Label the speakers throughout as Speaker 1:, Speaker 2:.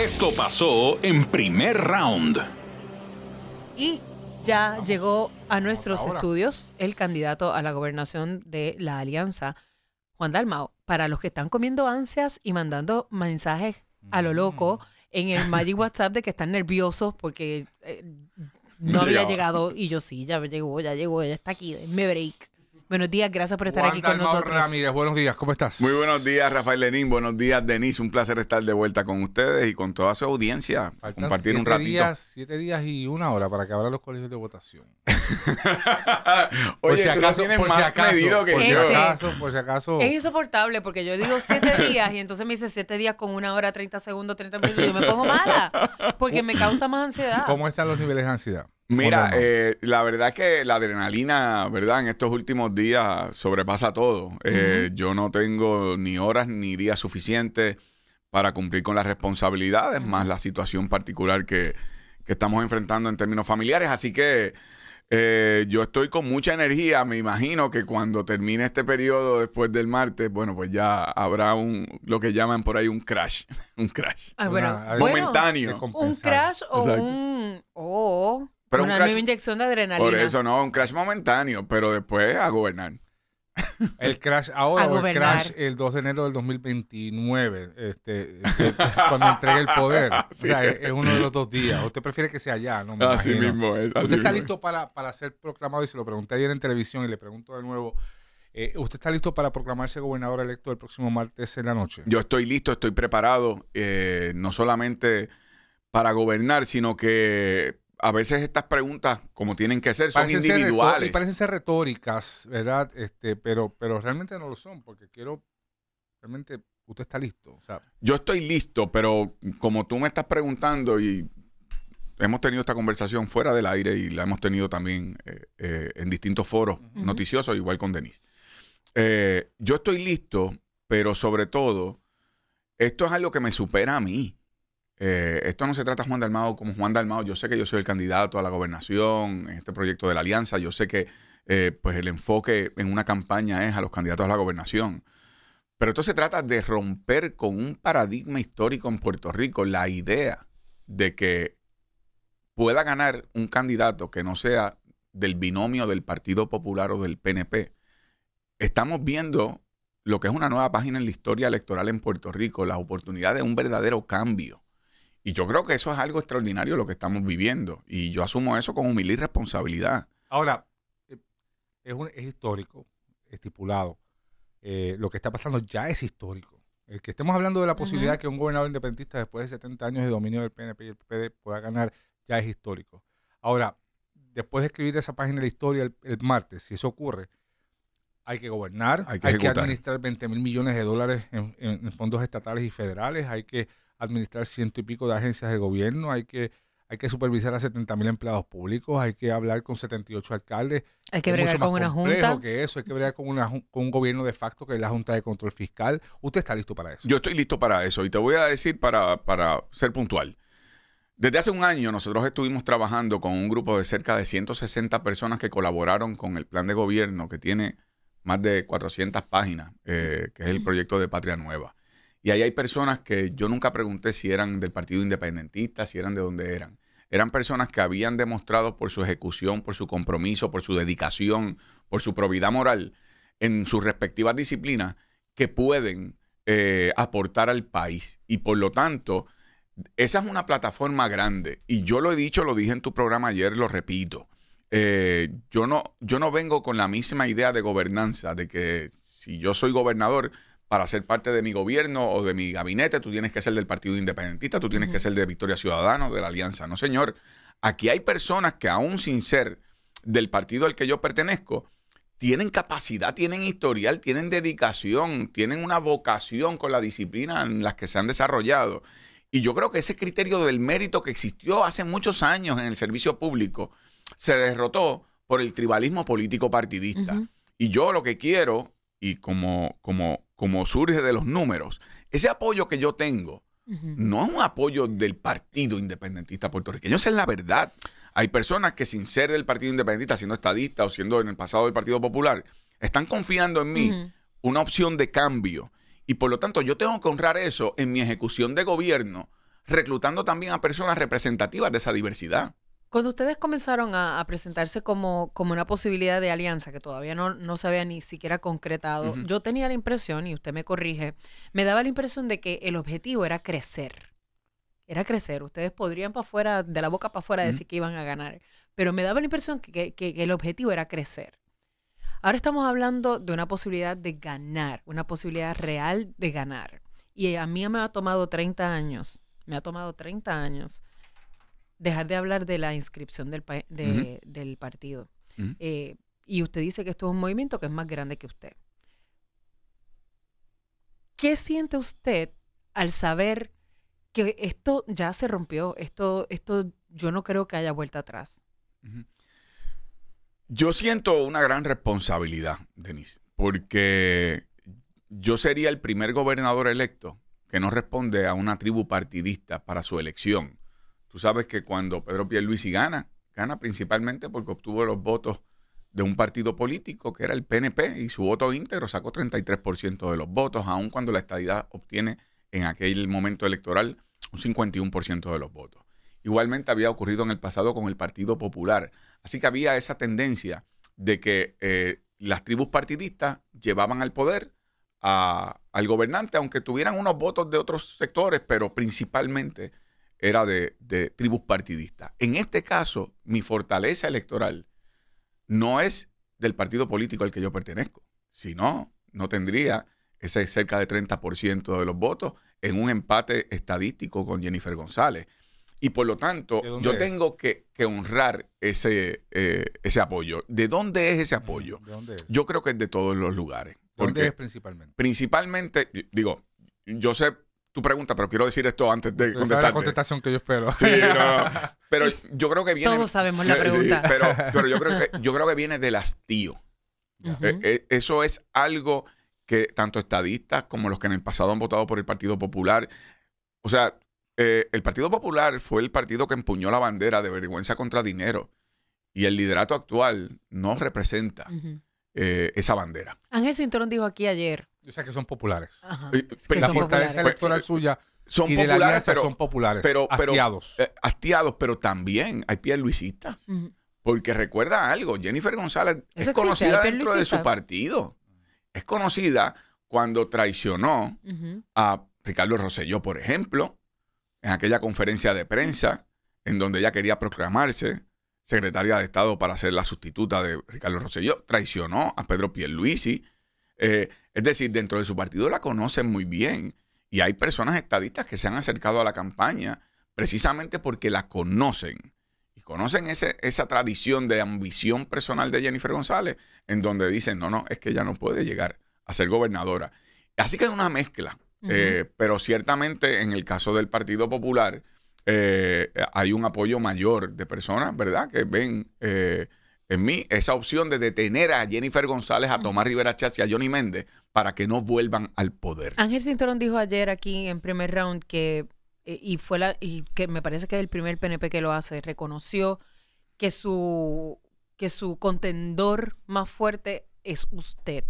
Speaker 1: Esto pasó en primer round.
Speaker 2: Y ya llegó a nuestros estudios el candidato a la gobernación de la Alianza, Juan Dalmao. Para los que están comiendo ansias y mandando mensajes a lo loco mm. en el Magic WhatsApp de que están nerviosos porque eh, no había llegado y yo sí, ya llegó, ya llegó, ya está aquí, me break. Buenos días, gracias por estar aquí con nosotros. Ramírez,
Speaker 3: buenos días, ¿cómo estás?
Speaker 1: Muy buenos días, Rafael Lenín, buenos días, Denise. Un placer estar de vuelta con ustedes y con toda su audiencia. compartir un ratito.
Speaker 3: siete días y una hora para que abran los colegios de votación. por si acaso, más que Es
Speaker 2: insoportable porque yo digo siete días y entonces me dice siete días con una hora, 30 segundos, 30 minutos. Y yo me pongo mala porque me causa más ansiedad.
Speaker 3: ¿Cómo están los niveles de ansiedad?
Speaker 1: Mira, eh, la verdad es que la adrenalina, ¿verdad? En estos últimos días sobrepasa todo. Eh, yo no tengo ni horas ni días suficientes para cumplir con las responsabilidades, más la situación particular que, estamos enfrentando en términos familiares. Así que eh, yo estoy con mucha energía. Me imagino que cuando termine este periodo después del martes, bueno, pues ya habrá un lo que llaman por ahí un crash. un crash. Ah, bueno, momentáneo. un
Speaker 2: crash o un. Una una inyección de adrenalina. Por eso
Speaker 1: no, un crash momentáneo, pero después a gobernar.
Speaker 3: El crash ahora, el crash el 2 de enero del 2029, este, este, cuando entregue el poder. O sea, es, uno de los dos días. Usted prefiere que sea allá, ¿no? Me así mismo es. ¿Usted está listo para, ser proclamado? Y se lo pregunté ayer en televisión y le pregunto de nuevo. Eh, ¿Usted está listo para proclamarse gobernador electo el próximo martes en la noche?
Speaker 1: Yo estoy listo, estoy preparado, eh, no solamente para gobernar, sino que a veces estas preguntas, como tienen que ser, son individuales. parecen
Speaker 3: ser retóricas, ¿verdad? Este, pero, pero realmente no lo son, porque quiero, realmente, usted está listo. Yo estoy listo,
Speaker 1: pero como tú me estás preguntando y hemos tenido esta conversación fuera del aire y la hemos tenido también eh, eh, en distintos foros noticiosos, igual con Denise. Eh, yo estoy listo, pero sobre todo, esto es algo que me supera a mí. Eh, esto no se trata Juan Dalmao como Juan Dalmao. Yo sé que yo soy el candidato a la gobernación en este proyecto de la alianza. Yo sé que eh, pues el enfoque en una campaña es a los candidatos a la gobernación. Pero esto se trata de romper con un paradigma histórico en Puerto Rico, la idea de que pueda ganar un candidato que no sea del binomio del Partido Popular o del PNP. Estamos viendo lo que es una nueva página en la historia electoral en Puerto Rico, la oportunidad de un verdadero cambio. Y yo creo que eso es algo extraordinario lo que estamos viviendo. Y yo asumo eso con humilde responsabilidad.
Speaker 3: Ahora, eh, es, un, es histórico, estipulado. Eh, lo que está pasando ya es histórico. El eh, que estemos hablando de la posibilidad que un gobernador independentista después de 70 años de dominio del PNP y el PPD pueda ganar ya es histórico. Ahora, después de escribir esa página de la historia el, martes, si eso ocurre, hay que gobernar, hay que, administrar 20 mil millones de dólares en, fondos estatales y federales, hay que administrar ciento y pico de agencias de gobierno, hay que, hay que supervisar a 70.000 empleados públicos, hay que hablar con 78 alcaldes. Hay que bregar con una junta. que eso, hay que bregar con, una, un gobierno de facto que es la Junta de Control Fiscal. ¿Usted está listo para eso?
Speaker 1: Yo estoy listo para eso y te voy a decir para, para ser puntual. Desde hace un año nosotros estuvimos trabajando con un grupo de cerca de 160 personas que colaboraron con el plan de gobierno que tiene más de 400 páginas, eh, que es el proyecto de Patria Nueva. Y ahí hay personas que yo nunca pregunté si eran del Partido Independentista, si eran de donde eran. Eran personas que habían demostrado por su ejecución, por su compromiso, por su dedicación, por su probidad moral en sus respectivas disciplinas que pueden eh, aportar al país. Y por lo tanto, esa es una plataforma grande. Y yo lo he dicho, lo dije en tu programa ayer, lo repito. Eh, yo, no, yo no vengo con la misma idea de gobernanza, de que si yo soy gobernador, para ser parte de mi gobierno o de mi gabinete, tú tienes que ser del Partido Independentista, tú tienes que ser de Victoria Ciudadana de la Alianza. No, señor. Aquí hay personas que aún sin ser del partido al que yo pertenezco, tienen capacidad, tienen historial, tienen dedicación, tienen una vocación con la disciplina en las que se han desarrollado. Y yo creo que ese criterio del mérito que existió hace muchos años en el servicio público se derrotó por el tribalismo político partidista. Y yo lo que quiero y como, como, como surge de los números, ese apoyo que yo tengo no es un apoyo del Partido Independentista Puertorriqueño, esa es la verdad. Hay personas que sin ser del Partido Independentista, siendo estadista o siendo en el pasado del Partido Popular, están confiando en mí una opción de cambio. Y por lo tanto, yo tengo que honrar eso en mi ejecución de gobierno, reclutando también a personas representativas de esa diversidad.
Speaker 2: Cuando ustedes comenzaron a, presentarse como, como, una posibilidad de alianza que todavía no, no se había ni siquiera concretado, yo tenía la impresión, y usted me corrige, me daba la impresión de que el objetivo era crecer. Era crecer. Ustedes podrían para afuera, de la boca para afuera, decir que iban a ganar. Pero me daba la impresión que, que, que el objetivo era crecer. Ahora estamos hablando de una posibilidad de ganar, una posibilidad real de ganar. Y a mí me ha tomado 30 años, me ha tomado 30 años dejar de hablar de la inscripción del, partido. Eh, y usted dice que esto es un movimiento que es más grande que usted. ¿Qué siente usted al saber que esto ya se rompió? Esto, esto yo no creo que haya vuelta atrás.
Speaker 1: Yo siento una gran responsabilidad, Denise, porque yo sería el primer gobernador electo que no responde a una tribu partidista para su elección Tú sabes que cuando Pedro Pierluisi gana, gana principalmente porque obtuvo los votos de un partido político que era el PNP y su voto íntegro sacó 33% de los votos, aun cuando la estadidad obtiene en aquel momento electoral un 51% de los votos. Igualmente había ocurrido en el pasado con el Partido Popular. Así que había esa tendencia de que eh, las tribus partidistas llevaban al poder al gobernante, aunque tuvieran unos votos de otros sectores, pero principalmente era de, tribus partidistas. En este caso, mi fortaleza electoral no es del partido político al que yo pertenezco. Si no, no tendría ese cerca de 30% de los votos en un empate estadístico con Jennifer González. Y por lo tanto, yo tengo que, honrar ese, eh, ese apoyo. ¿De dónde es ese apoyo? Yo creo que es de todos los lugares. ¿Dónde es principalmente? Principalmente, digo, yo sé tu pregunta, pero quiero decir esto antes de contestar. la contestación
Speaker 3: que yo espero. Sí,
Speaker 1: pero yo creo que viene. Todos sabemos la pregunta. pero, yo, creo que, viene del hastío. Eh, eh, eso es algo que tanto estadistas como los que en el pasado han votado por el Partido Popular. O sea, eh, el Partido Popular fue el partido que empuñó la bandera de vergüenza contra dinero. Y el liderato actual no representa esa bandera.
Speaker 2: Ángel Cinturón dijo aquí ayer
Speaker 1: esas que son populares. Eh, la fortaleza pues, electoral
Speaker 3: eh, suya son populares, pero, son populares, pero, eh,
Speaker 1: hastiados. pero también hay piel luisita. Porque recuerda algo, Jennifer González es conocida dentro de su partido. Es conocida cuando traicionó a Ricardo Rosselló, por ejemplo, en aquella conferencia de prensa en donde ella quería proclamarse secretaria de Estado para ser la sustituta de Ricardo Rosselló. Traicionó a Pedro Pierluisi eh, es decir, dentro de su partido la conocen muy bien y hay personas estadistas que se han acercado a la campaña precisamente porque la conocen. Y conocen esa tradición de ambición personal de Jennifer González, en donde dicen, no, no, es que ella no puede llegar a ser gobernadora. Así que es una mezcla, eh, pero ciertamente en el caso del Partido Popular eh, hay un apoyo mayor de personas, ¿verdad?, que ven en mí esa opción de detener a Jennifer González, a Tomás Rivera Chávez y a Johnny Méndez para que no vuelvan al poder.
Speaker 2: Ángel Cinturón dijo ayer aquí en primer round que, eh, y fue la, y que me parece que es el primer PNP que lo hace, reconoció que su, que su contendor más fuerte es usted.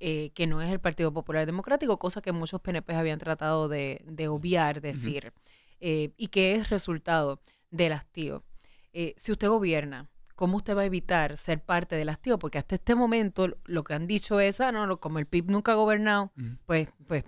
Speaker 2: Eh, que no es el Partido Popular Democrático, cosa que muchos PNP habían tratado de, obviar, decir, eh, y que es resultado del hastío. si usted gobierna, ¿cómo usted va a evitar ser parte de las tíos? Porque hasta este momento lo que han dicho es, ah, no, como el PIB nunca ha gobernado, pues, pues,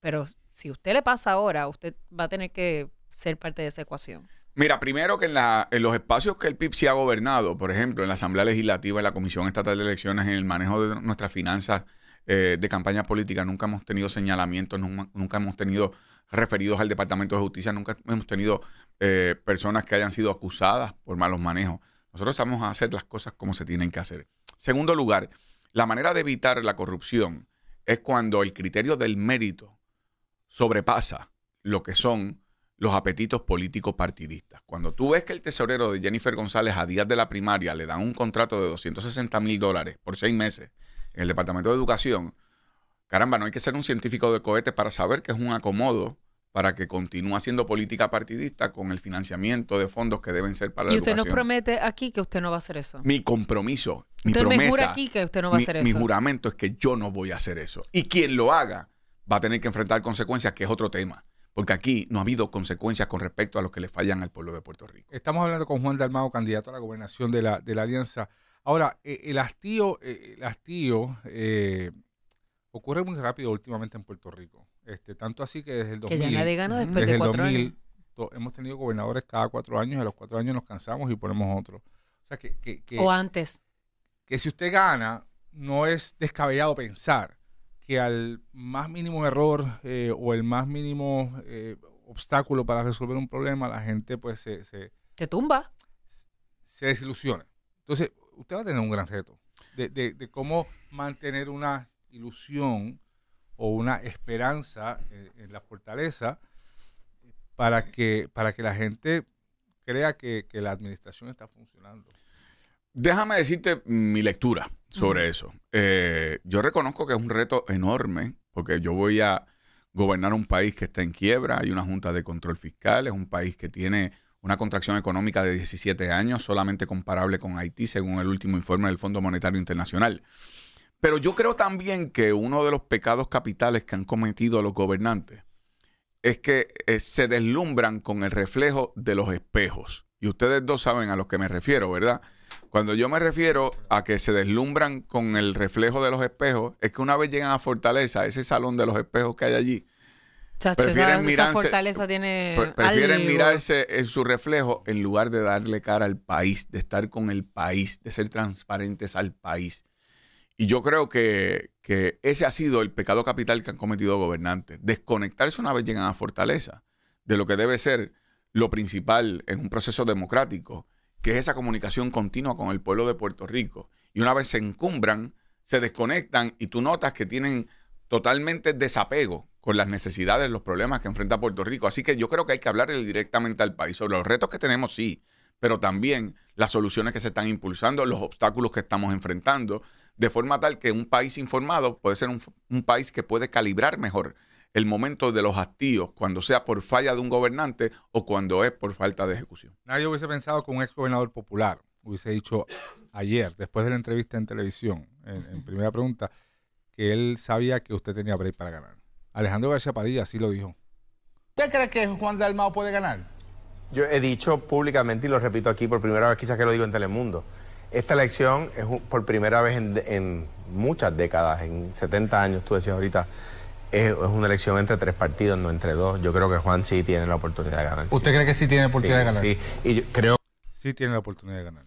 Speaker 2: pero si usted le pasa ahora, usted va a tener que ser parte de esa ecuación.
Speaker 1: Mira, primero que en, los espacios que el PIB sí ha gobernado, por ejemplo, en la Asamblea Legislativa, en la Comisión Estatal de Elecciones, en el manejo de nuestras finanzas eh, de campaña política, nunca hemos tenido señalamientos, nunca, hemos tenido referidos al Departamento de Justicia, nunca hemos tenido eh, personas que hayan sido acusadas por malos manejos. Nosotros vamos a hacer las cosas como se tienen que hacer. Segundo lugar, la manera de evitar la corrupción es cuando el criterio del mérito sobrepasa lo que son los apetitos políticos partidistas. Cuando tú ves que el tesorero de Jennifer González a días de la primaria le dan un contrato de 260 mil dólares por seis meses en el Departamento de Educación, caramba, no hay que ser un científico de cohetes para saber que es un acomodo para que continúe haciendo política partidista con el financiamiento de fondos que deben ser para la educación. Y usted nos
Speaker 2: promete aquí que usted no va a hacer eso. Mi
Speaker 1: compromiso, mi usted promesa, me jura aquí que usted no va a hacer eso. Mi juramento es que yo no voy a hacer eso. Y
Speaker 3: quien lo haga
Speaker 1: va a tener que enfrentar consecuencias, que es otro tema. Porque aquí no ha habido consecuencias con respecto a los que le fallan al pueblo de Puerto Rico.
Speaker 3: Estamos hablando con Juan Dalmado, candidato a la gobernación de la, de la Alianza. Ahora, el eh, hastío, el hastío eh, eh ocurre muy rápido últimamente en Puerto Rico. Este, tanto así que desde el 2000, que ya nadie gana después de hemos tenido gobernadores cada cuatro años, a los cuatro años nos cansamos y ponemos otro. O sea, que, antes. Que si usted gana, no es descabellado pensar que al más mínimo error eh, o el más mínimo eh, obstáculo para resolver un problema, la gente pues se, se... tumba. Se desilusiona. Entonces, usted va a tener un gran reto de cómo mantener una ilusión o una esperanza eh, en, la fortaleza para que, para que la gente crea que, la administración está funcionando.
Speaker 1: Déjame decirte mi lectura sobre eso. Eh, yo reconozco que es un reto enorme porque yo voy a gobernar un país que está en quiebra, hay una junta de control fiscal, es un país que tiene una contracción económica de 17 años, solamente comparable con Haití, según el último informe del Fondo Monetario Internacional. Pero yo creo también que uno de los pecados capitales que han cometido los gobernantes es que eh, se deslumbran con el reflejo de los espejos. Y ustedes dos saben a lo que me refiero, ¿verdad? Cuando yo me refiero a que se deslumbran con el reflejo de los espejos, es que una vez llegan a Fortaleza, ese salón de los espejos que hay allí,
Speaker 2: prefieren, mirarse, prefieren mirarse
Speaker 1: en su reflejo en lugar de darle cara al país, de estar con el país, de ser transparentes al país. Y yo creo que, ese ha sido el pecado capital que han cometido gobernantes. Desconectarse una vez llegan a Fortaleza de lo que debe ser lo principal en un proceso democrático, que es esa comunicación continua con el pueblo de Puerto Rico. Y una vez se encumbran, se desconectan y tú notas que tienen totalmente desapego con las necesidades, los problemas que enfrenta Puerto Rico. Así que yo creo que hay que hablar directamente al país sobre los retos que tenemos, sí pero también las soluciones que se están impulsando, los obstáculos que estamos enfrentando, de forma tal que un país informado puede ser un, país que puede calibrar mejor el momento de los hastíos, cuando sea por falla de un gobernante o cuando es por falta de ejecución.
Speaker 3: Nadie hubiese pensado que un ex gobernador popular hubiese dicho ayer, después de la entrevista en televisión, en, primera pregunta, que él sabía que usted tenía break para ganar. Alejandro García Padilla así lo dijo. ¿Usted cree que Juan de Dalmao puede ganar? Yo he dicho públicamente y lo repito aquí por primera vez, quizás que lo digo en
Speaker 1: Telemundo. Esta elección es por primera vez en, muchas décadas, en 70 años, tú decías ahorita, es, una elección entre tres partidos, no entre dos. Yo creo que Juan sí tiene la oportunidad de ganar. ¿Usted cree que sí tiene la oportunidad de ganar? Sí,
Speaker 3: y yo creo. Sí tiene la oportunidad de ganar.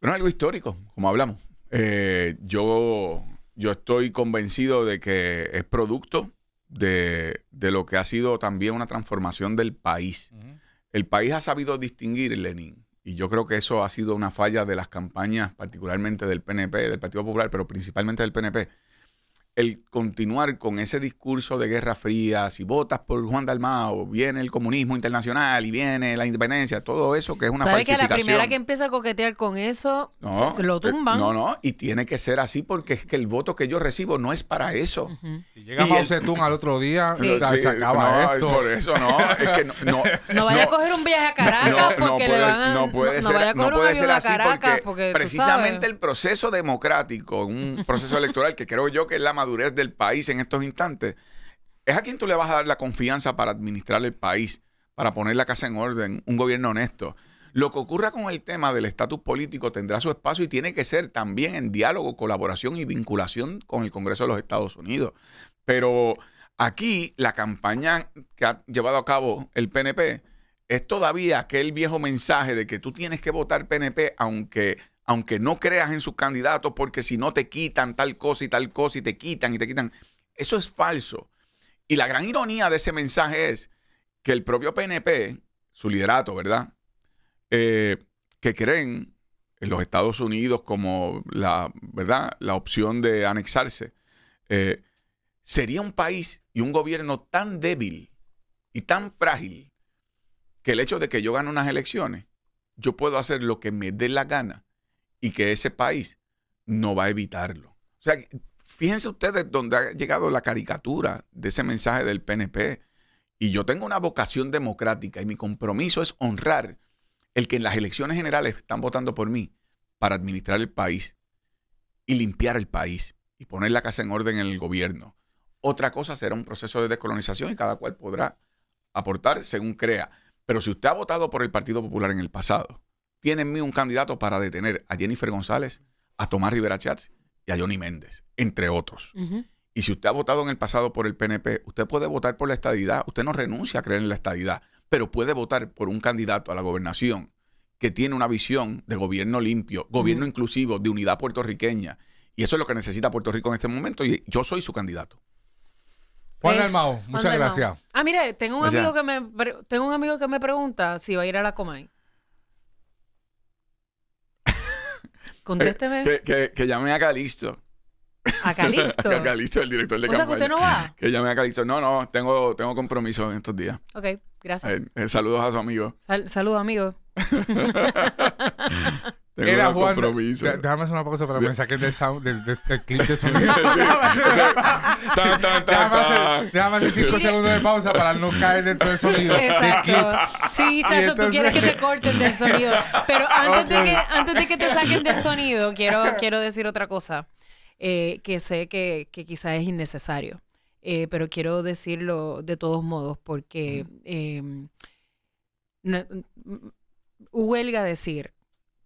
Speaker 1: Es algo histórico, como hablamos. Eh, yo, yo estoy convencido de que es producto de, lo que ha sido también una transformación del país. El país ha sabido distinguir, Lenin, y yo creo que eso ha sido una falla de las campañas, particularmente del PNP, del Partido Popular, pero principalmente del PNP, el continuar con ese discurso de guerra fría, si votas por Juan Dalmao, viene el comunismo internacional y viene la independencia, todo eso que es una ¿Sabe falsificación. que la primera que
Speaker 2: empieza a coquetear con eso,
Speaker 1: se, lo eh, tumban. No, no, y tiene que ser así porque es que el voto que yo recibo no es para eso. Si llega Mao al otro día, se acaba esto. eso no, es que no... vaya
Speaker 2: a coger un viaje a Caracas porque le van No puede ser, puede ser así porque, precisamente el
Speaker 1: proceso democrático, un proceso electoral que creo yo que es la madurez del país en estos instantes, es a quien tú le vas a dar la confianza para administrar el país, para poner la casa en orden, un gobierno honesto. Lo que ocurra con el tema del estatus político tendrá su espacio y tiene que ser también en diálogo, colaboración y vinculación con el Congreso de los Estados Unidos. Pero aquí la campaña que ha llevado a cabo el PNP es todavía aquel viejo mensaje de que tú tienes que votar PNP aunque aunque no creas en sus candidatos, porque si no te quitan tal cosa y tal cosa y te quitan y te quitan. Eso es falso. Y la gran ironía de ese mensaje es que el propio PNP, su liderato, ¿verdad? Eh, que creen en los Estados Unidos como la, ¿verdad? la opción de anexarse, eh, sería un país y un gobierno tan débil y tan frágil que el hecho de que yo gane unas elecciones, yo puedo hacer lo que me dé la gana y que ese país no va a evitarlo. O sea, fíjense ustedes dónde ha llegado la caricatura de ese mensaje del PNP. Y yo tengo una vocación democrática y mi compromiso es honrar el que en las elecciones generales están votando por mí para administrar el país y limpiar el país y poner la casa en orden en el gobierno. Otra cosa será un proceso de descolonización y cada cual podrá aportar según crea. Pero si usted ha votado por el Partido Popular en el pasado, tiene en mí un candidato para detener a Jennifer González, a Tomás Rivera Chats y a Johnny Méndez, entre otros. Y si usted ha votado en el pasado por el PNP, usted puede votar por la estadidad, usted no renuncia a creer en la estadidad, pero puede votar por un candidato a la gobernación que tiene una visión de gobierno limpio, gobierno inclusivo, de unidad puertorriqueña. Y eso es lo que necesita Puerto Rico en este momento y yo soy su candidato. Juan Almao, muchas gracias.
Speaker 2: Ah, mire, tengo un, amigo que me, tengo un amigo que me pregunta si va a ir a la Comay.
Speaker 1: Contésteme. Eh, que, que, llame a Calixto.
Speaker 2: ¿A Calixto?
Speaker 1: a Calixto, el director de o O sea, que usted no va. Que llame a Calixto. No, no, tengo, tengo compromiso en estos días.
Speaker 2: Ok, gracias.
Speaker 1: Eh, eh, saludos a su amigo.
Speaker 2: saludos, amigo. era Juan.
Speaker 3: Déjame hacer una pausa para que me saquen del, sound, del, clip de sonido. déjame, hacer, cinco segundos de pausa para no caer dentro del sonido. Exacto. Sí, Chacho, tú quieres que te corten del sonido.
Speaker 2: Pero antes, de, que, antes de que te saquen del sonido, quiero, quiero decir otra cosa eh, que sé que, que quizás es innecesario. Eh, pero quiero decirlo de todos modos porque eh, huelga decir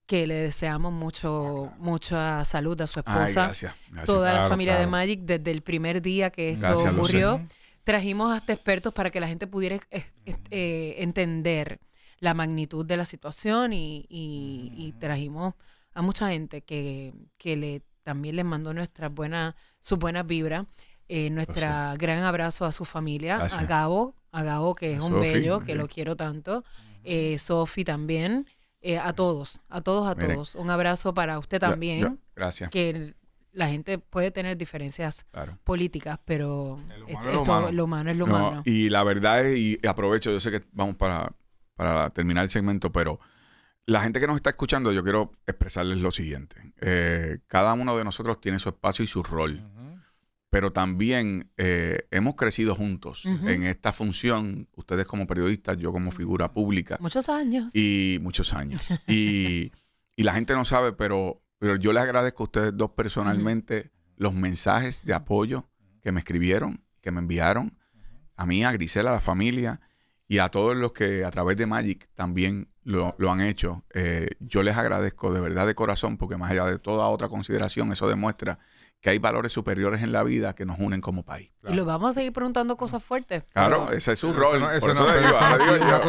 Speaker 2: que le deseamos mucho, mucha salud a su esposa, gracias, toda la familia de Magic, desde el primer día que esto ocurrió. Trajimos hasta expertos para que la gente pudiera eh, entender la magnitud de la situación y, y, mm. trajimos a mucha gente que, que le, también les mandó nuestras buenas, sus buenas vibras. Eh, pues nuestra gran abrazo a su familia, a Gabo, a Gabo que es un bello, que lo quiero tanto, Sophie eh, Sofi también, eh, a todos, a todos, a todos. Un abrazo para usted también. gracias. Que la gente puede tener diferencias políticas, pero es lo, humano. es lo humano.
Speaker 1: Y la verdad es, y aprovecho, yo sé que vamos para, para terminar el segmento, pero la gente que nos está escuchando, yo quiero expresarles lo siguiente. Eh, cada uno de nosotros tiene su espacio y su rol pero también eh, hemos crecido juntos en esta función, ustedes como periodistas, yo como figura pública.
Speaker 2: Muchos años.
Speaker 1: Y muchos años. y, la gente no sabe, pero, yo les agradezco a ustedes dos personalmente los mensajes de apoyo que me escribieron, que me enviaron, a mí, a Grisela, a la familia y a todos los que a través de Magic también lo, han hecho. Eh, yo les agradezco de verdad de corazón porque más allá de toda otra consideración, eso demuestra que hay valores superiores en la vida que nos unen como país.
Speaker 2: Y lo vamos a seguir preguntando cosas fuertes. Claro,
Speaker 1: ese es su rol. y lo vamos a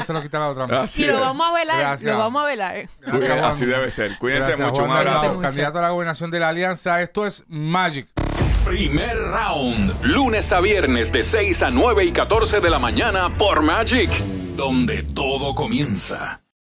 Speaker 3: velar, lo vamos a velar. así debe ser. Cuídense mucho, un abrazo. Candidato a la gobernación de la Alianza, esto es Magic. Primer round,
Speaker 1: lunes a viernes de 6 a 9 y 14 de la mañana por Magic, donde todo comienza.